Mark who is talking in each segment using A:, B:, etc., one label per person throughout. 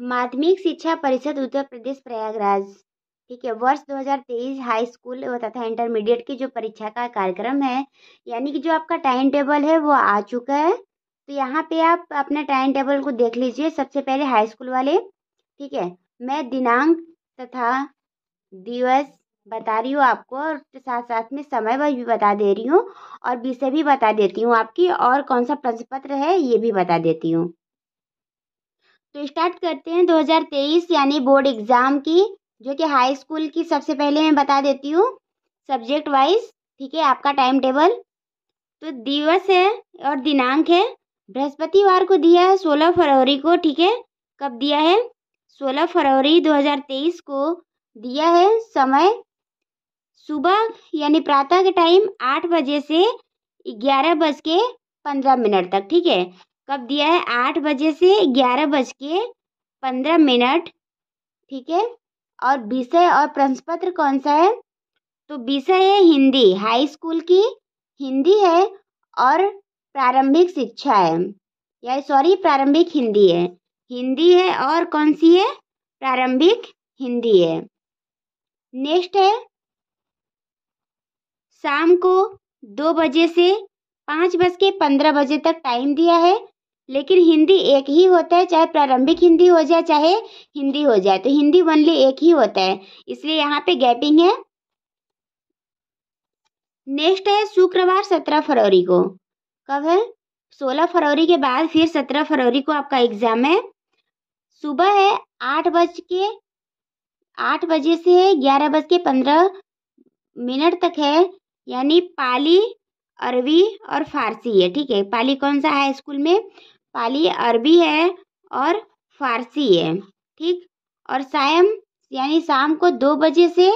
A: माध्यमिक शिक्षा परिषद उत्तर प्रदेश प्रयागराज ठीक है वर्ष 2023 हाई स्कूल तथा इंटरमीडिएट की जो परीक्षा का कार्यक्रम है यानी कि जो आपका टाइम टेबल है वो आ चुका है तो यहाँ पे आप अपने टाइम टेबल को देख लीजिए सबसे पहले हाई स्कूल वाले ठीक है मैं दिनांक तथा दिवस बता रही हूँ आपको और साथ साथ में समय भी बता दे रही हूँ और विषय भी बता देती हूँ आपकी और कौन सा प्रश्न पत्र है ये भी बता देती हूँ तो स्टार्ट करते हैं 2023 यानी बोर्ड एग्ज़ाम की जो कि हाई स्कूल की सबसे पहले मैं बता देती हूँ सब्जेक्ट वाइज ठीक है आपका टाइम टेबल तो दिवस है और दिनांक है बृहस्पतिवार को दिया है सोलह फरवरी को ठीक है कब दिया है सोलह फरवरी 2023 को दिया है समय सुबह यानी प्रातः के टाइम आठ बजे से ग्यारह बज के पंद्रह मिनट तक ठीक है कब दिया है आठ बजे से ग्यारह बज के पंद्रह मिनट ठीक है और विषय और प्रश्नपत्र कौन सा है तो विषय है हिंदी हाई स्कूल की हिंदी है और प्रारंभिक शिक्षा है या सॉरी प्रारंभिक हिंदी है हिंदी है और कौन सी है प्रारंभिक हिंदी है नेक्स्ट है शाम को दो बजे से पाँच बज के पंद्रह बजे तक टाइम दिया है लेकिन हिंदी एक ही होता है चाहे प्रारंभिक हिंदी हो जाए चाहे हिंदी हो जाए तो हिंदी वनली एक ही होता है इसलिए यहाँ पे गैपिंग है नेक्स्ट है शुक्रवार सत्रह फरवरी को कब है सोलह फरवरी के बाद फिर सत्रह फरवरी को आपका एग्ज़ाम है सुबह है आठ बज के आठ बजे से ग्यारह बज के पंद्रह मिनट तक है यानी पाली अरबी और फारसी है ठीक है पाली कौन सा हाई स्कूल में पाली अरबी है और फारसी है ठीक और सायम यानी शाम को दो बजे से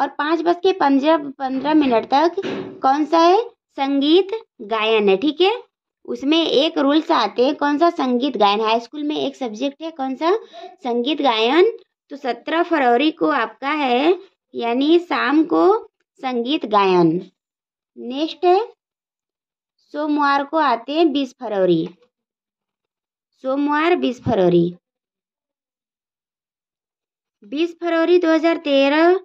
A: और पाँच बज के पंद्रह पंद्रह मिनट तक कौन सा है संगीत गायन है ठीक है उसमें एक रूल्स आते हैं कौन सा संगीत गायन हाई स्कूल में एक सब्जेक्ट है कौन सा संगीत गायन तो सत्रह फरवरी को आपका है यानी शाम को संगीत गायन नेक्स्ट है सोमवार को आते हैं बीस फरवरी सोमवार बीस फरवरी बीस फरवरी 2013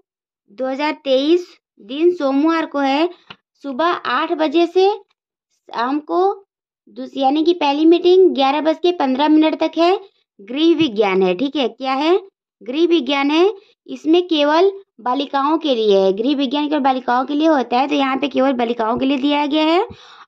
A: 2023 दिन सोमवार को है सुबह आठ बजे से शाम को यानी कि पहली मीटिंग ग्यारह बज के पंद्रह मिनट तक है गृह विज्ञान है ठीक है क्या है गृह विज्ञान है इसमें केवल बालिकाओं के लिए है गृह विज्ञान केवल बालिकाओं के लिए होता है तो यहाँ पे केवल बालिकाओं के लिए दिया गया है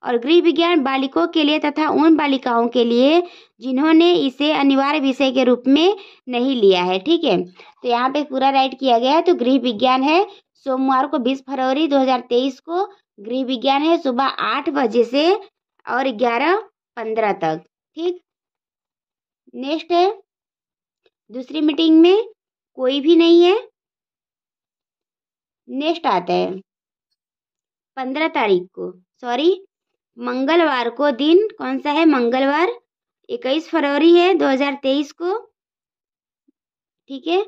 A: और गृह विज्ञान बालिकों के लिए तथा उन बालिकाओं के लिए जिन्होंने इसे अनिवार्य विषय के रूप में नहीं लिया है ठीक है तो यहाँ पे पूरा राइट किया गया है तो गृह विज्ञान है सोमवार को बीस फरवरी तेईस को गृह विज्ञान है सुबह आठ बजे से और ग्यारह पंद्रह तक ठीक नेक्स्ट है दूसरी मीटिंग में कोई भी नहीं है नेक्स्ट आता है पंद्रह तारीख को सॉरी मंगलवार को दिन कौन सा है मंगलवार इक्कीस फरवरी है दो हजार तेईस को ठीक है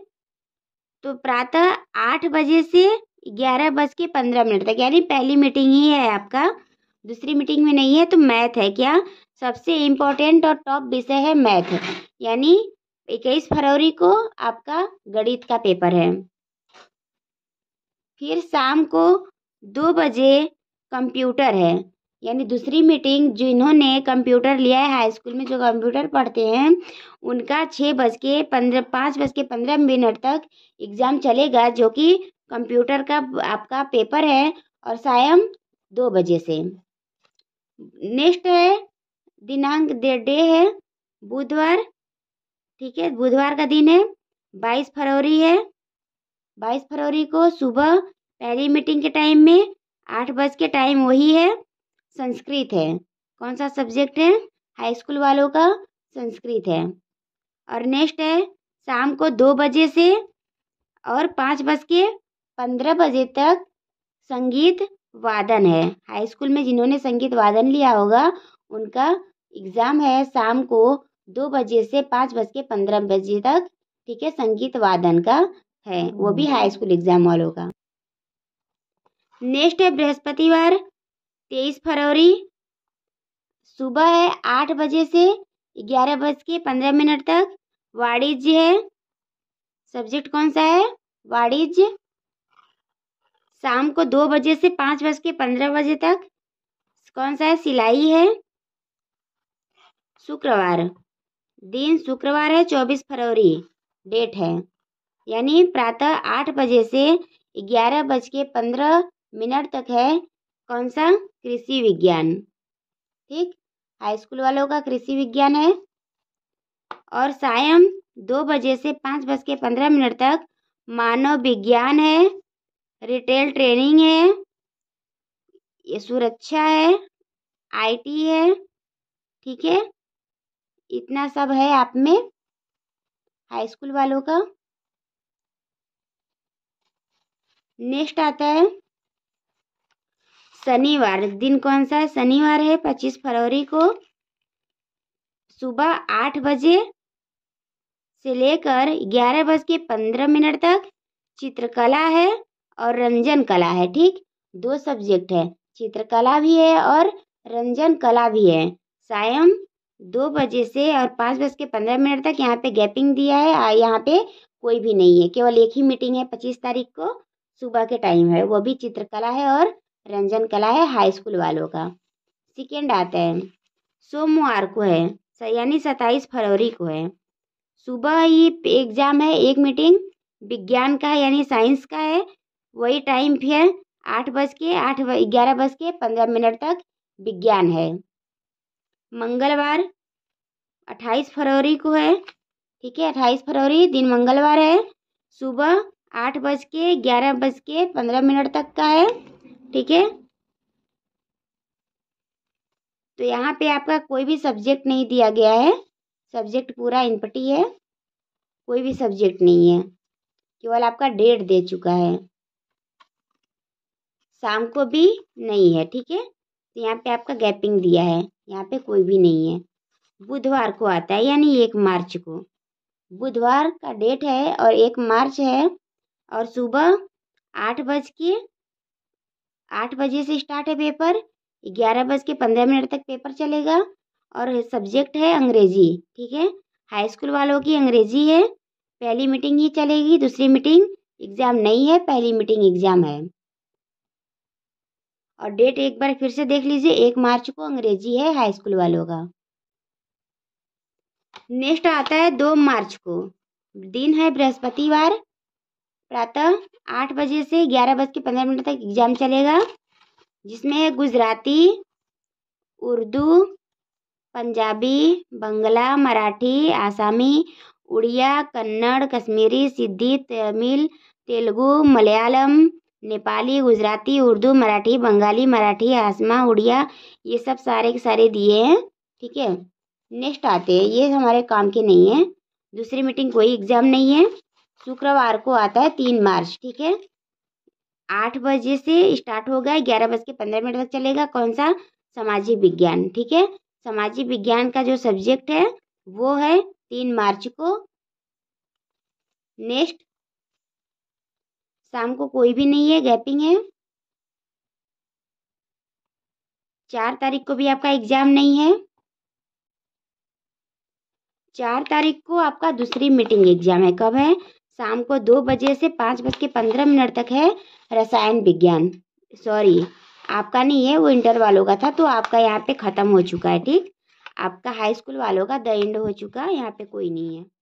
A: तो प्रातः आठ बजे से ग्यारह बज के पंद्रह मिनट तक यानी पहली मीटिंग ही है आपका दूसरी मीटिंग में नहीं है तो मैथ है क्या सबसे इम्पोर्टेंट और टॉप विषय है मैथ यानी इक्कीस फरवरी को आपका गणित का पेपर है फिर शाम को दो बजे कंप्यूटर है यानी दूसरी मीटिंग जिन्होंने कंप्यूटर लिया है हाई स्कूल में जो कंप्यूटर पढ़ते हैं उनका छः बज के पंद्रह पाँच बज के पंद्रह मिनट तक एग्ज़ाम चलेगा जो कि कंप्यूटर का आपका पेपर है और साय दो बजे से नेक्स्ट है दिनांक डे है बुधवार ठीक है बुधवार का दिन है बाईस फरवरी है बाईस फरवरी को सुबह पहली मीटिंग के टाइम में आठ बज के टाइम वही है संस्कृत है कौन सा सब्जेक्ट है हाई स्कूल वालों का संस्कृत है और नेक्स्ट है शाम को दो बजे से और पाँच बज के पंद्रह बजे तक संगीत वादन है हाई स्कूल में जिन्होंने संगीत वादन लिया होगा उनका एग्ज़ाम है शाम को दो बजे से पाँच बज के पंद्रह बजे तक ठीक है संगीत वादन का है वो भी हाई स्कूल एग्जाम वालों का नेक्स्ट है बृहस्पतिवार तेईस फरवरी सुबह है आठ बजे से ग्यारह बज के पंद्रह मिनट तक वाणिज्य है सब्जेक्ट कौन सा है वाणिज्य शाम को दो बजे से पाँच बज के पंद्रह बजे तक कौन सा है सिलाई है शुक्रवार दिन शुक्रवार है चौबीस फरवरी डेट है यानी प्रातः आठ बजे से ग्यारह बज के पंद्रह मिनट तक है कौन सा कृषि विज्ञान ठीक हाई स्कूल वालों का कृषि विज्ञान है और सायम दो बजे से पाँच बज के पंद्रह मिनट तक मानव विज्ञान है रिटेल ट्रेनिंग है ये सुरक्षा है आईटी है ठीक है इतना सब है आप में हाई स्कूल वालों का नेक्स्ट आता है शनिवार दिन कौन सा है शनिवार है पच्चीस फरवरी को सुबह आठ बजे से लेकर ग्यारह बज के पंद्रह मिनट तक चित्रकला है और रंजन कला है ठीक दो सब्जेक्ट है चित्रकला भी है और रंजन कला भी है सायम दो बजे से और पाँच बज के पंद्रह मिनट तक यहाँ पे गैपिंग दिया है यहाँ पे कोई भी नहीं है केवल एक ही मीटिंग है पच्चीस तारीख को सुबह के टाइम है वो भी चित्रकला है और रंजन कला है हाई स्कूल वालों का सेकेंड आता है सोमवार को है यानी सत्ताईस फरवरी को है सुबह ही एग्ज़ाम है एक मीटिंग विज्ञान का यानी साइंस का है वही टाइम फिर आठ बज के आठ ग्यारह बज के पंद्रह मिनट तक विज्ञान है मंगलवार अट्ठाईस फरवरी को है ठीक है अट्ठाईस फरवरी दिन मंगलवार है सुबह आठ बज के ग्यारह बज के पंद्रह मिनट तक का है ठीक है तो यहाँ पे आपका कोई भी सब्जेक्ट नहीं दिया गया है सब्जेक्ट पूरा इनपटी है कोई भी सब्जेक्ट नहीं है केवल आपका डेट दे चुका है शाम को भी नहीं है ठीक है तो यहाँ पे आपका गैपिंग दिया है यहाँ पे कोई भी नहीं है बुधवार को आता है यानी एक मार्च को बुधवार का डेट है और एक मार्च है और सुबह आठ बज के आठ बजे से स्टार्ट है पेपर ग्यारह बज के पंद्रह मिनट तक पेपर चलेगा और सब्जेक्ट है अंग्रेजी ठीक है हाई स्कूल वालों की अंग्रेजी है पहली मीटिंग ही चलेगी दूसरी मीटिंग एग्ज़ाम नहीं है पहली मीटिंग एग्ज़ाम है और डेट एक बार फिर से देख लीजिए एक मार्च को अंग्रेजी है हाई स्कूल वालों का नेक्स्ट आता है दो मार्च को दिन है बृहस्पतिवार प्रातः आठ बजे से ग्यारह बज के पंद्रह मिनट तक एग्जाम चलेगा जिसमें गुजराती उर्दू पंजाबी बंगला मराठी आसामी उड़िया कन्नड़ कश्मीरी सिद्धि तमिल तेलुगु मलयालम नेपाली गुजराती उर्दू मराठी बंगाली मराठी आसमा उड़िया ये सब सारे के सारे दिए हैं ठीक है नेक्स्ट आते हैं ये हमारे काम के नहीं है दूसरी मीटिंग कोई एग्ज़ाम नहीं है शुक्रवार को आता है तीन मार्च ठीक है आठ बजे से स्टार्ट होगा ग्यारह बज के पंद्रह मिनट तक चलेगा कौन सा सामाजिक विज्ञान ठीक है सामाजिक विज्ञान का जो सब्जेक्ट है वो है तीन मार्च को नेक्स्ट शाम को कोई भी नहीं है गैपिंग है चार तारीख को भी आपका एग्जाम नहीं है चार तारीख को आपका दूसरी मीटिंग एग्जाम है कब है शाम को दो बजे से पाँच बज के पंद्रह मिनट तक है रसायन विज्ञान सॉरी आपका नहीं है वो इंटर वालों का था तो आपका यहाँ पे ख़त्म हो चुका है ठीक आपका हाई स्कूल वालों का द एंड हो चुका है यहाँ पे कोई नहीं है